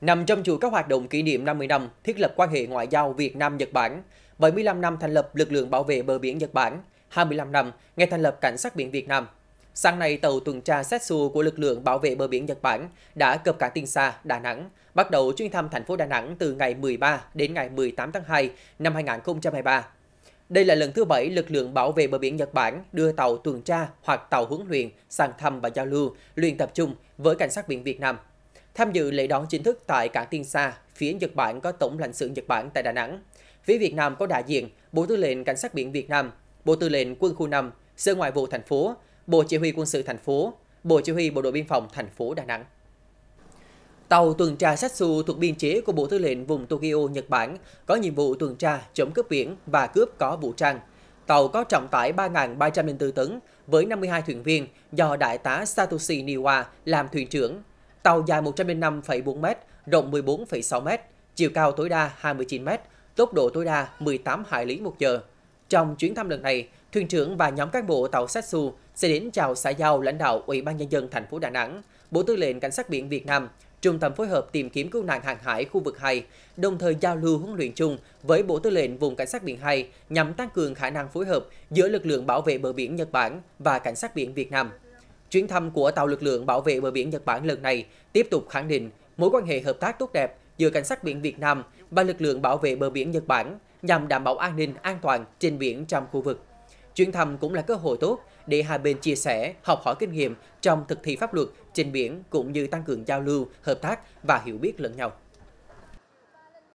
Nằm trong chuỗi các hoạt động kỷ niệm 50 năm thiết lập quan hệ ngoại giao Việt Nam-Nhật Bản, 75 năm thành lập lực lượng bảo vệ bờ biển Nhật Bản, 25 năm ngày thành lập Cảnh sát biển Việt Nam. Sáng nay, tàu tuần tra Setsu của lực lượng bảo vệ bờ biển Nhật Bản đã cập cảng Tiên Sa, Đà Nẵng, bắt đầu chuyến thăm thành phố Đà Nẵng từ ngày 13 đến ngày 18 tháng 2 năm 2023. Đây là lần thứ bảy lực lượng bảo vệ bờ biển Nhật Bản đưa tàu tuần tra hoặc tàu huấn luyện sang thăm và giao lưu, luyện tập trung với cảnh sát biển Việt Nam. Tham dự lễ đón chính thức tại cảng Tiên Sa, phía Nhật Bản có Tổng lãnh sự Nhật Bản tại Đà Nẵng. Phía Việt Nam có đại diện Bộ Tư lệnh Cảnh sát biển Việt Nam, Bộ Tư lệnh Quân khu 5, Sở Ngoại vụ thành phố, Bộ Chỉ huy Quân sự thành phố, Bộ Chỉ huy Bộ đội Biên phòng thành phố Đà Nẵng. Tàu tuần tra sát su thuộc biên chế của Bộ Tư lệnh vùng Tokyo, Nhật Bản có nhiệm vụ tuần tra chống cướp biển và cướp có vũ trang. Tàu có trọng tải 3.304 tấn với 52 thuyền viên do Đại tá Satoshi Niwa làm thuyền trưởng Tàu dài 105,4m, rộng 14,6m, chiều cao tối đa 29m, tốc độ tối đa 18 hải lý một giờ. Trong chuyến thăm lần này, thuyền trưởng và nhóm cán bộ tàu Setsu sẽ đến chào xã giao lãnh đạo Ủy ban nhân dân thành phố Đà Nẵng, Bộ Tư lệnh Cảnh sát biển Việt Nam, Trung tâm phối hợp tìm kiếm cứu nạn hàng hải khu vực 2, đồng thời giao lưu huấn luyện chung với Bộ Tư lệnh vùng Cảnh sát biển 2 nhằm tăng cường khả năng phối hợp giữa lực lượng bảo vệ bờ biển Nhật Bản và Cảnh sát biển Việt Nam. Chuyến thăm của tàu lực lượng bảo vệ bờ biển Nhật Bản lần này tiếp tục khẳng định mối quan hệ hợp tác tốt đẹp giữa cảnh sát biển Việt Nam và lực lượng bảo vệ bờ biển Nhật Bản nhằm đảm bảo an ninh an toàn trên biển trong khu vực. Chuyến thăm cũng là cơ hội tốt để hai bên chia sẻ, học hỏi kinh nghiệm trong thực thi pháp luật trên biển cũng như tăng cường giao lưu, hợp tác và hiểu biết lẫn nhau.